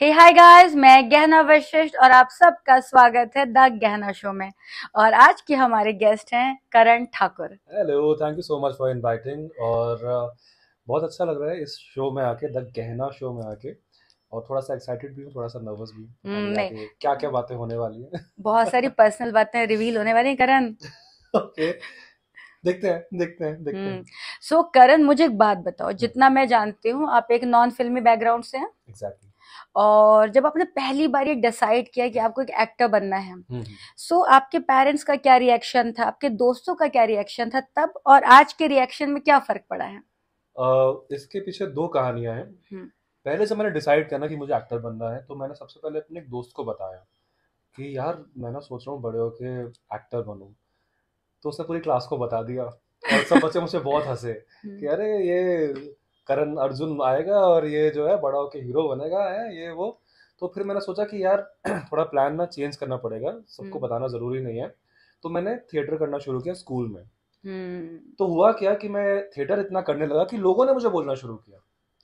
हे hi guys मैं गहना वशिष्ठ और आप सबका स्वागत है द गहना शो में और आज के हमारे गेस्ट हैं Karan Thakur hello thank you so much for inviting और uh, बहुत अच्छा लग रहा है इस शो में आके द गहना शो में आके और थोड़ा सा एक्साइटेड भी हूँ थोड़ा सा नर्वस भी हूँ हम्म, क्या क्या बातें होने वाली है बहुत सारी पर्सनल बातें रिवील होने वाली है करण देखते हैं देखते हैं देखते हैं सो हम्म, so, करण मुझे एक बात बताओ हम्म। जितना मैं जानती हूँ आप एक नॉन फिल्मी बैकग्राउंड से हैं एग्जैक्टली और जब आपने पहली बार ये डिसाइड किया कि आपको एक एक्टर बनना है सो हम्म। so, आपके पेरेंट्स का क्या रिएक्शन था आपके दोस्तों का क्या रिएक्शन था तब और आज के रिएक्शन में क्या फर्क पड़ा है uh, इसके पीछे दो कहानियां हैं हम्म। पहले जब मैंने डिसाइड करना कि मुझे एक्टर बनना है तो मैंने सबसे पहले अपने दोस्त को बताया कि यार मैं ना सोच रहा हूँ बड़े होके एक्टर बनू तो उसने पूरी क्लास को बता दिया और सब बच्चे मुझसे बहुत हंसे हम्म। कि अरे ये करण अर्जुन आएगा और ये जो है बड़ा के हीरो बनेगा है ये वो तो फिर मैंने सोचा कि यार थोड़ा प्लान ना चेंज करना पड़ेगा सबको हम्म। बताना ज़रूरी नहीं है तो मैंने थिएटर करना शुरू किया स्कूल में हम्म। तो हुआ क्या कि मैं थिएटर इतना करने लगा कि लोगों ने मुझे बोलना शुरू किया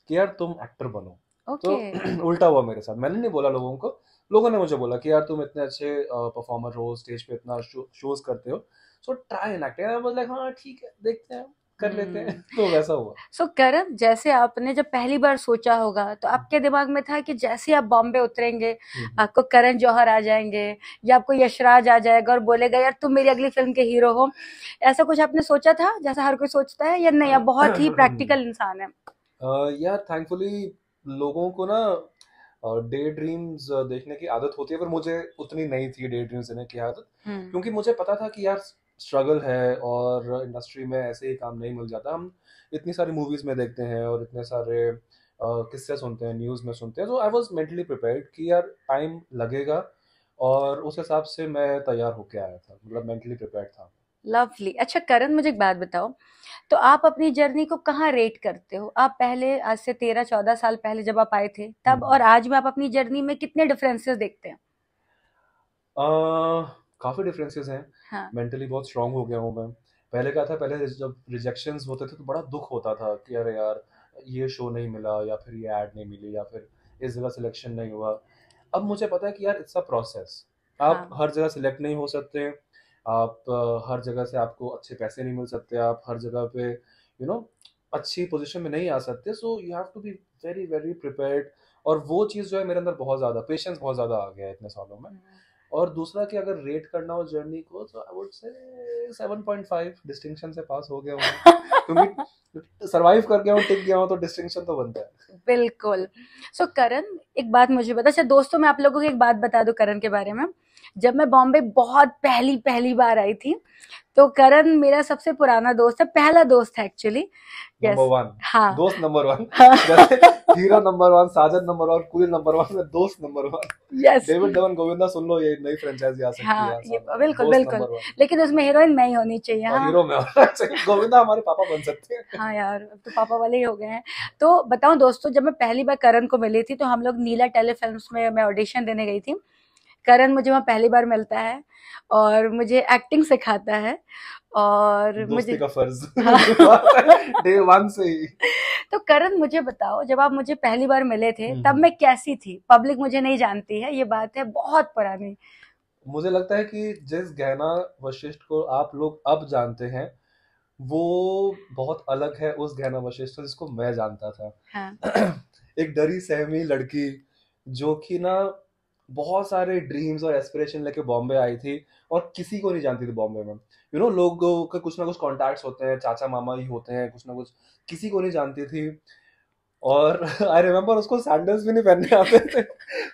कि यार तुम एक्टर बनो तो okay. तो उल्टा हुआ मेरे साथ मैंने नहीं बोला लोगों को लोगों ने मुझे बोला कि यार तुम इतने अच्छे परफॉर्मर हो स्टेज पे इतना शो, शोज करते हो सो ट्राई एन एक्टर ठीक है देखते हैं कर लेते हैं हम्म। तो वैसा हुआ सो so, करम जैसे आपने जब पहली बार सोचा होगा तो हम्म। आपके दिमाग में था कि जैसे आप बॉम्बे उतरेंगे हम्म। आपको करण जौहर आ जाएंगे या आपको यशराज आ जाएगा और बोलेगा यार तुम मेरी अगली फिल्म के हीरो हो ऐसा कुछ आपने सोचा था जैसा हर कोई सोचता है या नहीं आप हाँ। बहुत ही प्रैक्टिकल इंसान है यार थैंकफुली लोगों को ना डे ड्रीम्स देखने की आदत होती है पर मुझे उतनी नहीं थी डे ड्रीम्स देखने की आदत क्योंकि मुझे पता था कि यार स्ट्रगल है और इंडस्ट्री में ऐसे ही काम नहीं मिल जाता हम इतनी सारी मूवीज़ में देखते हैं और इतने सारे किस्से सुनते हैं न्यूज़ में सुनते हैं तो आई वॉज मेंटली प्रिपेयर्ड कि यार टाइम लगेगा और उस हिसाब से मैं तैयार होके आया था मतलब मेंटली प्रिपेयर्ड था लवली अच्छा करण मुझे एक बात बताओ तो आप अपनी जर्नी को कहाँ रेट करते हो आप पहले आज से तेरह चौदह साल पहले जब आप आए थे तब हम्म। और आज में आप अपनी जर्नी में कितने डिफरेंसेस देखते हैं आ... काफ़ी डिफरेंसेस हैं मेंटली हाँ। बहुत स्ट्रांग हो गया हूँ मैं पहले क्या था पहले जब रिजेक्शन होते थे तो बड़ा दुख होता था कि अरे यार ये शो नहीं मिला या फिर ये एड नहीं मिली या फिर इस जगह सिलेक्शन नहीं हुआ अब मुझे पता है कि यार इट्स अ प्रोसेस आप हाँ. हर जगह सिलेक्ट नहीं हो सकते आप हर जगह से आपको अच्छे पैसे नहीं मिल सकते आप हर जगह पे यू you नो know, अच्छी पोजीशन में नहीं आ सकते so you have to be very very prepared और वो चीज़ जो है मेरे अंदर बहुत ज़्यादा पेशेंस बहुत ज़्यादा आ गया है इतने सालों में hmm. और दूसरा कि अगर रेट करना हो जर्नी को तो आई वुड से 7.5 डिस्टिंक्शन से पास हो गया हूं क्योंकि सरवाइव कर गया टिक गया हूं तो डिस्टिंक्शन तो बनता है बिल्कुल सो so, करण एक बात मुझे बता अच्छा दोस्तों मैं आप लोगों को एक बात बता दूं करण के बारे में जब मैं बॉम्बे बहुत पहली पहली बार आई थी तो करण मेरा सबसे पुराना दोस्त है पहला दोस्त है एक्चुअली हाँ। दोस्त नंबर वन हाँ। Hero number one Saajan number one Coolie number one दोस्त number one yes David Govinda सुन लो ये नई फ्रेंचाइजी आ सकती है बिल्कुल बिल्कुल लेकिन उसमें हीरोइन मैं ही होनी चाहिए हाँ। हीरो गोविंदा हमारे पापा बन सकते हैं हाँ यार अब तो पापा वाले ही हो गए हैं तो बताऊं दोस्तों जब मैं पहली बार करण को मिली थी तो हम लोग नीला टेलीफिल्म में मैं ऑडिशन देने गई थी करण मुझे वहाँ पहली बार मिलता है और मुझे एक्टिंग सिखाता है और मुझे का फर्ज डे वन हाँ। से ही तो करण मुझे बताओ जब आप मुझे पहली बार मिले थे हम्म, तब हम्म। मैं कैसी थी पब्लिक मुझे नहीं जानती है ये बात है बहुत पुरानी मुझे लगता है कि जिस गहना वशिष्ठ को आप लोग अब जानते हैं वो बहुत अलग है उस गहना वशिष्ठ जिसको मैं जानता था हाँ। एक डरी सहमी लड़की जो कि ना बहुत सारे ड्रीम्स और एस्पिरेशन लेके बॉम्बे आई थी और किसी को नहीं जानती थी बॉम्बे में यू नो know, लोगों का कुछ ना कुछ कॉन्टैक्ट्स होते हैं चाचा मामा ही होते हैं कुछ ना कुछ किसी को नहीं जानती थी और आई रिमेम्बर उसको सैंडल्स भी नहीं पहनने आते थे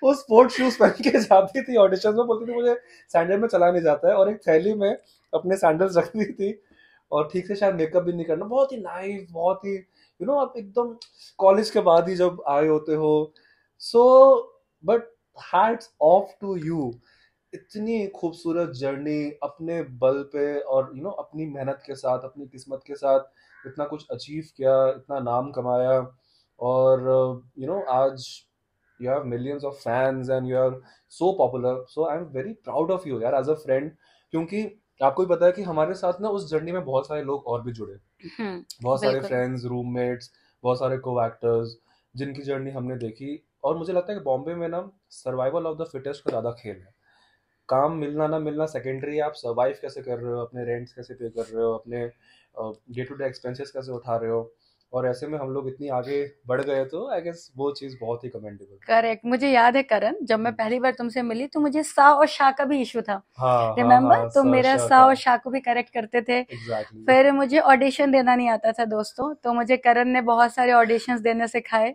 वो स्पोर्ट्स शूज पहन के जाती थी ऑडिशन में बोलती थी मुझे सैंडल में चला नहीं जाता है और एक थैली में अपने सैंडल्स रखती थी और ठीक से शायद मेकअप भी नहीं करना बहुत ही नाइस बहुत ही यू नो आप एकदम कॉलेज के बाद ही जब आए होते हो so but hats off to you इतनी खूबसूरत जर्नी अपने बल पे और यू you नो know, अपनी मेहनत के साथ अपनी किस्मत के साथ इतना कुछ अचीव किया इतना नाम कमाया और यू नो आज you have millions of fans and you are so popular so I am very proud of you यार एज अ फ्रेंड क्योंकि आपको भी पता है कि हमारे साथ ना उस जर्नी में बहुत सारे लोग और भी जुड़े हम्म, बहुत सारे फ्रेंड्स रूममेट्स बहुत सारे को एक्टर्स जिनकी जर्नी हमने देखी और मुझे लगता है कि बॉम्बे में ना सर्वाइवल ऑफ द फिटेस्ट का ज़्यादा खेल है काम मिलना ना मिलना सेकेंडरी आप सर्वाइव कैसे कर रहे हो अपने रेंट्स कैसे पे कर रहे हो अपने डे टू डे एक्सपेंसेस कैसे उठा रहे हो और ऐसे में हम लोग इतनी आगे बढ़ गए तो आई गेस वो चीज बहुत ही कमेंडेबल करेक्ट मुझे याद है करण जब मैं हम्म। पहली बार तुमसे मिली तो मुझे सा और शाह का भी इशू था रिमेम्बर तो मेरा सा और शाह को भी करेक्ट करते थे exactly. फिर मुझे ऑडिशन देना नहीं आता था दोस्तों तो मुझे करण ने बहुत सारे ऑडिशन देने सिखाए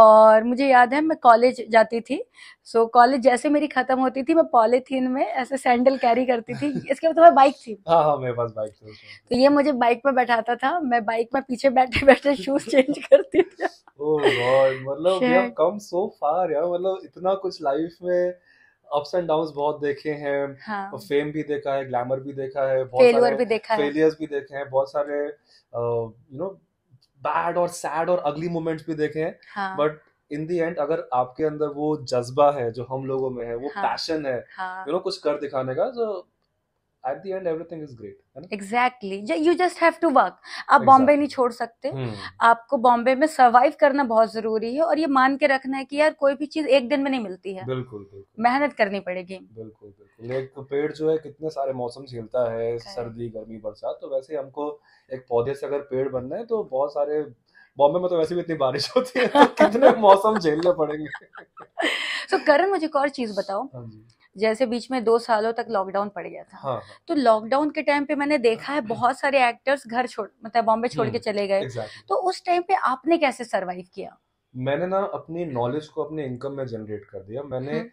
और मुझे याद है मैं कॉलेज जाती थी सो so, कॉलेज जैसे मेरी खत्म होती थी मैं पॉलीथीन में ऐसे सैंडल कैरी करती थी इसके बाद तो मैं बाइक थी हाँ हाँ मेरे पास बाइक थी तो ये मुझे बाइक में बैठाता था मैं बाइक में पीछे बैठे बैठे से शूज चेंज करती थी ओह गॉड oh मतलब we have come so far यार मतलब इतना कुछ लाइफ में अप्स एंड डाउन्स बहुत देखे हैं हाँ. फेम भी देखा है ग्लैमर भी देखा है बहुत Failure सारे भी देखा फेलियर्स भी देखे हैं बहुत सारे यू नो बैड और सैड और अगली मोमेंट्स भी देखे हैं बट इन दी एंड अगर आपके अंदर वो जज्बा है जो हम लोगों में है वो हाँ. पैशन है यू हाँ. नो you know, कुछ कर दिखाने का तो at the end everything is great exactly you just have to work आप बॉम्बे नहीं छोड़ सकते hmm. आपको बॉम्बे में सर्वाइव करना बहुत जरूरी है और ये मान के रखना है कि यार कोई भी चीज एक दिन में नहीं मिलती है बिल्कुल मेहनत करनी पड़ेगी बिल्कुल बिल्कुल एक पेड़ जो है कितने सारे मौसम झेलता है सर्दी गर्मी बरसात तो वैसे हमको एक पौधे से अगर पेड़ बनना है तो बहुत सारे बॉम्बे में तो वैसे भी इतनी बारिश होती है तो कितने मौसम झेलने पड़ेंगे सो so, करण मुझे एक और चीज बताओ हाँ जैसे बीच में दो सालों तक लॉकडाउन पड़ गया था हाँ। तो लॉकडाउन के टाइम पे मैंने देखा है बहुत सारे एक्टर्स घर छोड़ मतलब बॉम्बे छोड़ के हम्म, चले गए तो उस टाइम पे आपने कैसे सरवाइव किया मैंने ना अपनी नॉलेज को अपने इनकम में जनरेट कर दिया मैंने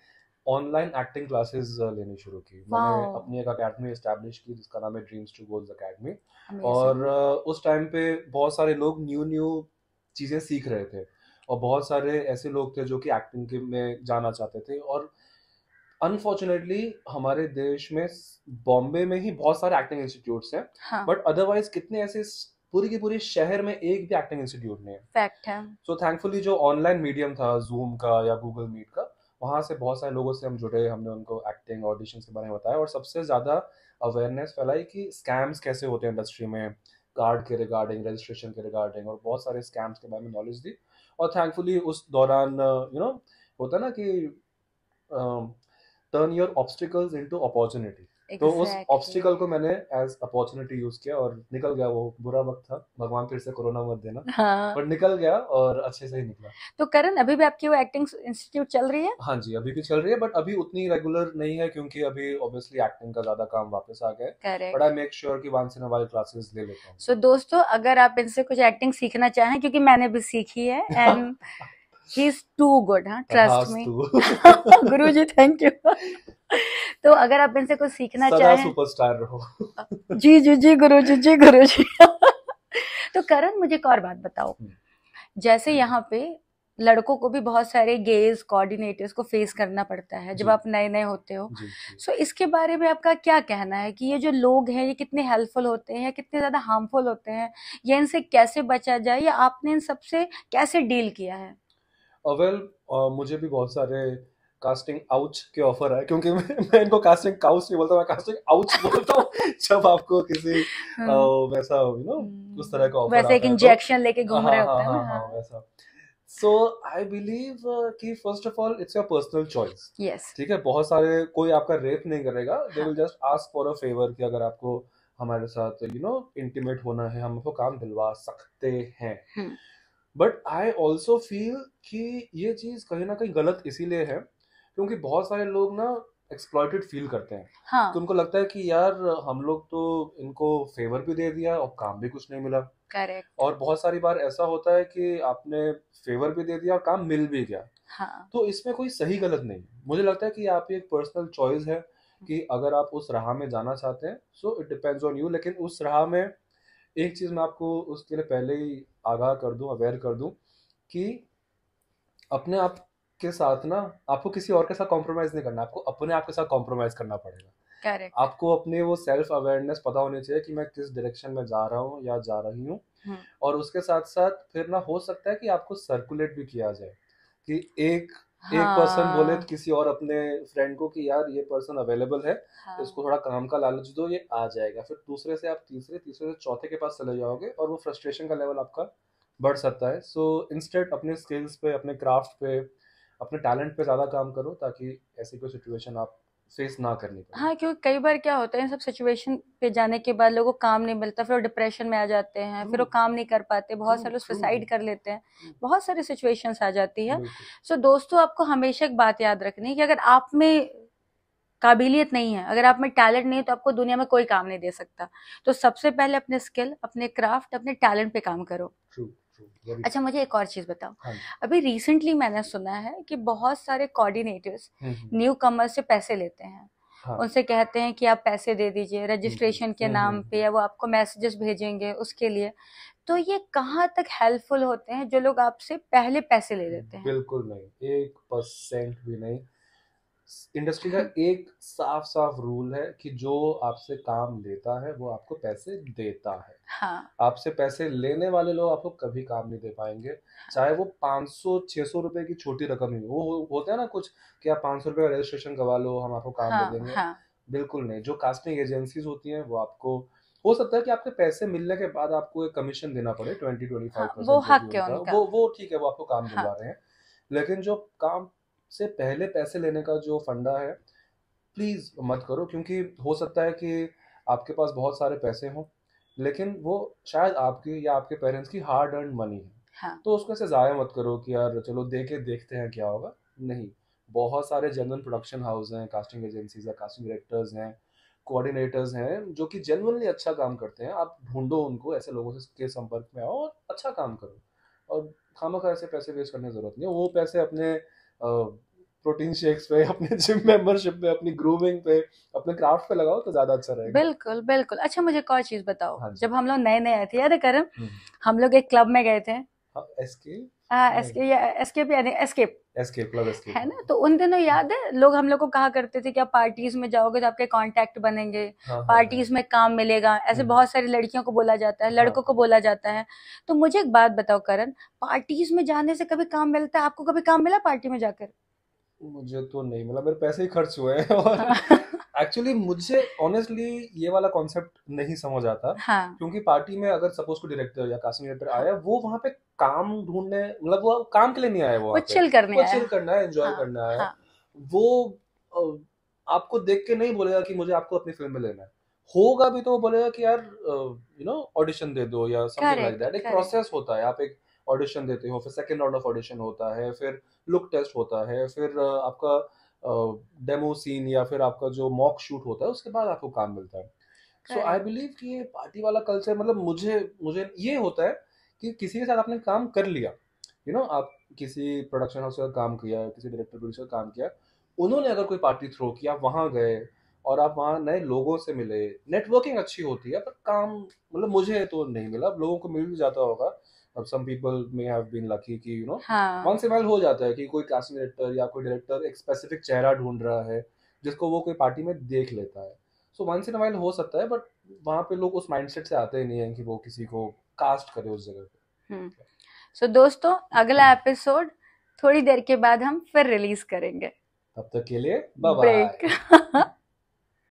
ऑनलाइन एक्टिंग क्लासेस लेनी शुरू की मैंने अपनी एक अकेडमी स्टैब्लिश की जिसका नाम है ड्रीम्स टू गोल्स अकेडमी और uh, उस टाइम पे बहुत सारे लोग न्यू न्यू चीज़ें सीख रहे थे और बहुत सारे ऐसे लोग थे जो कि एक्टिंग के में जाना चाहते थे और अनफॉर्चुनेटली हमारे देश में बॉम्बे में ही बहुत सारे एक्टिंग इंस्टीट्यूट हैं बट हाँ। अदरवाइज कितने ऐसे पूरी के पूरी शहर में एक भी एक्टिंग इंस्टीट्यूट नहीं है फैक्ट है सो so, थैंकफुली जो ऑनलाइन मीडियम था जूम का या गूगल मीट का वहां से बहुत सारे लोगों से हम जुड़े हमने उनको एक्टिंग ऑडिशन के बारे में बताया और सबसे ज़्यादा अवेयरनेस फैलाई कि स्कैम्स कैसे होते हैं इंडस्ट्री में कार्ड के रिगार्डिंग रजिस्ट्रेशन के रिगार्डिंग और बहुत सारे स्कैम्स के बारे में नॉलेज दी और थैंकफुली उस दौरान यू you नो know, होता ना कि turn your obstacle into opportunity तो उस ऑब्स्टिकल को मैंने एज अपॉर्चुनिटी यूज किया और निकल गया वो बुरा वक्त था भगवान फिर से कोरोना मत देना हाँ। पर निकल गया और अच्छे से ही निकला तो करण अभी भी आपकी वो एक्टिंग इंस्टीट्यूट चल रही है हाँ जी अभी भी चल रही है बट अभी उतनी रेगुलर नहीं है क्योंकि अभी ऑब्वियसली एक्टिंग का ज्यादा काम वापस आ गया बट आई मेक श्योर की वन सिनेमा अ क्लासेस ले लेता हूँ सो दोस्तों अगर आप इनसे कुछ एक्टिंग सीखना चाहें क्योंकि मैंने भी सीखी है and he is too good हाँ trust me guru ji thank you तो अगर आप इनसे कुछ सीखना चाहें सुपरस्टार रहो जी जी जी गुरु जी जी गुरु जी तो करण मुझे एक और बात बताओ हम्म। जैसे हम्म। यहाँ पे लड़कों को भी बहुत सारे गेज कोऑर्डिनेटर्स को फेस करना पड़ता है जब आप नए नए होते हो सो so, इसके बारे में आपका क्या कहना है कि ये जो लोग हैं ये कितने हेल्पफुल होते हैं कितने ज़्यादा हार्मफुल होते हैं या इनसे कैसे बचा जाए या आपने इन सबसे कैसे डील किया है अवेल मुझे भी बहुत सारे कास्टिंग आउच के ऑफर आए क्योंकि मैं, मैं इनको कास्टिंग काउच नहीं बोलता मैं कास्टिंग आउच बोलता हूँ जब आपको किसी uh, वैसा यू नो हम्म, उस तरह का ऑफर वैसे एक इंजेक्शन तो लेके घूम हाँ, रहे हाँ, होते हैं हां हां वैसा सो आई बिलीव कि first of all it's your personal choice yes ठीक है बहुत सारे कोई आपका रेप नहीं करेगा they will just ask for a favour कि अगर आपको हमारे साथ यू नो इंटीमेट होना है हम आपको काम दिलवा सकते हैं hmm. But I also feel कि ये चीज़ कहीं ना कहीं गलत इसीलिए है क्योंकि बहुत सारे लोग ना एक्सप्लॉयटेड फील करते हैं हाँ. तो उनको लगता है कि यार हम लोग तो इनको फेवर भी दे दिया और काम भी कुछ नहीं मिला करेक्ट और बहुत सारी बार ऐसा होता है कि आपने फेवर भी दे दिया और काम मिल भी गया हाँ. तो इसमें कोई सही गलत नहीं मुझे लगता है कि आपकी एक पर्सनल चॉइस है कि अगर आप उस राह में जाना चाहते हैं so it depends on you लेकिन उस राह में एक चीज़ मैं आपको उसके लिए पहले ही आगाह कर दूँ अवेयर कर दूँ कि अपने आप के साथ ना आपको किसी और के साथ कॉम्प्रोमाइज नहीं करना आपको अपने आप के साथ कॉम्प्रोमाइज करना पड़ेगा Correct. आपको अपने वो सेल्फ अवेयरनेस पता होनी चाहिए कि मैं किस डायरेक्शन में जा रहा हूँ या जा रही हूँ हम्म। और उसके साथ साथ फिर ना हो सकता है कि आपको सर्कुलेट भी किया जाए कि एक एक पर्सन बोले हाँ। तो किसी और अपने फ्रेंड को कि यार ये पर्सन अवेलेबल है हाँ। इसको थोड़ा काम का लालच दो ये आ जाएगा फिर दूसरे से आप तीसरे तीसरे से चौथे के पास चले जाओगे और वो फ्रस्ट्रेशन का लेवल आपका बढ़ सकता है सो so, इंस्टेंट अपने स्किल्स पे अपने क्राफ्ट पे अपने टैलेंट पे ज़्यादा काम करो ताकि ऐसी कोई सिचुएशन आप फेस ना करनी पड़े हाँ क्योंकि कई बार क्या होता है सब सिचुएशन पे जाने के बाद लोगों को काम नहीं मिलता फिर वो डिप्रेशन में आ जाते हैं फिर वो hmm. काम नहीं कर पाते बहुत सारे लोग सुसाइड hmm. hmm. कर लेते हैं बहुत सारी सिचुएशन आ जाती है सो दोस्तों आपको हमेशा एक बात याद रखनी कि अगर आप में काबिलियत नहीं है अगर आप में टैलेंट नहीं है तो आपको दुनिया में कोई काम नहीं दे सकता तो सबसे पहले अपने स्किल अपने क्राफ्ट अपने टैलेंट पे काम करो अच्छा मुझे एक और चीज बताओ हाँ अभी रिसेंटली मैंने सुना है कि बहुत सारे कोऑर्डिनेटर्स न्यू कमर से पैसे लेते हैं हाँ। उनसे कहते हैं कि आप पैसे दे दीजिए रजिस्ट्रेशन के हम्म, नाम हम्म, पे हम्म। या वो आपको मैसेजेस भेजेंगे उसके लिए तो ये कहाँ तक हेल्पफुल होते हैं जो लोग आपसे पहले पैसे ले लेते हैं बिल्कुल नहीं एक परसेंट भी नहीं इंडस्ट्री का एक साफ साफ रूल है कि जो आपसे काम लेता है वो आपको पैसे देता है हाँ. आपसे पैसे लेने वाले लोग आपको कभी काम नहीं दे पाएंगे हाँ. चाहे वो 500 600 रुपए की छोटी रकम ही वो होता है ना कुछ कि आप 500 रुपए का रजिस्ट्रेशन करवा लो हम आपको काम हाँ, दे देंगे हाँ. बिल्कुल नहीं जो कास्टिंग एजेंसीज होती हैं वो आपको हो सकता है कि आपके पैसे मिलने के बाद आपको एक कमीशन देना पड़े ट्वेंटी ट्वेंटी फाइव वो वो ठीक है वो आपको काम हाँ। दिलवा रहे हैं लेकिन जो काम से पहले पैसे लेने का जो फंडा है प्लीज़ मत करो क्योंकि हो सकता है कि आपके पास बहुत सारे पैसे हों लेकिन वो शायद आपकी या आपके पेरेंट्स की हार्ड अर्न मनी है हाँ. तो उसको ऐसे ज़ाया मत करो कि यार चलो दे के देखते हैं क्या होगा नहीं बहुत सारे जनरल प्रोडक्शन हाउस हैं कास्टिंग एजेंसीज हैं कास्टिंग डायरेक्टर्स हैं कोऑर्डिनेटर्स हैं जो कि जेनवनली अच्छा काम करते हैं आप ढूंढो उनको ऐसे लोगों से के संपर्क में आओ और अच्छा काम करो और खामा खा ऐसे पैसे वेस्ट करने की ज़रूरत नहीं है वो पैसे अपने प्रोटीन शेक्स पे अपने जिम मेंबरशिप पे अपनी ग्रूमिंग पे अपने क्राफ्ट पे लगाओ तो ज्यादा अच्छा रहेगा बिल्कुल बिल्कुल अच्छा मुझे एक और चीज बताओ हाँ जब हम लोग नए नए आए थे याद है करम हम्म। हम लोग एक क्लब में गए थे हाँ, एस्केप हाँ, हाँ यानी एस्केप एस्केप लव एस्केप है ना तो उन दिनों याद है लोग हम लोग को कहा करते थे कि आप पार्टीज में जाओगे तो आपके कांटेक्ट बनेंगे हाँ, पार्टीज हाँ, हाँ, में काम मिलेगा ऐसे हम्म। बहुत सारी लड़कियों को बोला जाता है लड़कों हाँ, को बोला जाता है तो मुझे एक बात बताओ करण पार्टीज में जाने से कभी काम मिलता है आपको कभी काम मिला पार्टी में जाकर मुझे तो नहीं मिला मेरे पैसे ही खर्च हुए हैं और एक्चुअली मुझे ऑनेस्टली ये वाला कॉन्सेप्ट नहीं समझ आता हाँ. क्योंकि पार्टी में अगर सपोज को डायरेक्टर या कास्टिंग डायरेक्टर आया वो वहाँ पे काम ढूंढने मतलब वो काम के लिए नहीं आया वो चिल करने वो चिल करना है एंजॉय हाँ. करना है हाँ. वो आपको देख के नहीं बोलेगा कि मुझे आपको अपनी फिल्म में लेना है होगा भी तो वो बोलेगा कि यार यू नो ऑडिशन दे दो या समथिंग लाइक दैट एक प्रोसेस होता है आप एक ऑडिशन देते हो फिर सेकंड राउंड ऑफ ऑडिशन होता है फिर लुक टेस्ट होता है फिर आपका डेमो सीन या फिर आपका जो मॉक शूट होता है उसके बाद आपको काम मिलता है सो आई बिलीव कि ये पार्टी वाला कल्चर मतलब मुझे मुझे ये होता है कि किसी के साथ आपने काम कर लिया यू you नो know, आप किसी प्रोडक्शन हाउस का काम किया किसी डायरेक्टर प्रोड्यूसर का काम किया उन्होंने अगर कोई पार्टी थ्रो किया वहाँ गए और आप वहाँ नए लोगों से मिले नेटवर्किंग अच्छी होती है पर काम मतलब मुझे तो नहीं मिला अब लोगों को मिल भी जाता होगा अब some people may have been lucky कि यू नो वन से इन हो जाता है कि कोई कास्टिंग डायरेक्टर या कोई डायरेक्टर एक स्पेसिफिक चेहरा ढूंढ रहा है जिसको वो कोई पार्टी में देख लेता है सो वन से इन हो सकता है बट वहाँ पे लोग उस माइंडसेट से आते ही नहीं है कि वो किसी को कास्ट करे उस जगह पे सो हम्म। so, दोस्तों अगला एपिसोड थोड़ी देर के बाद हम फिर रिलीज करेंगे तब तक के लिए बाय बाय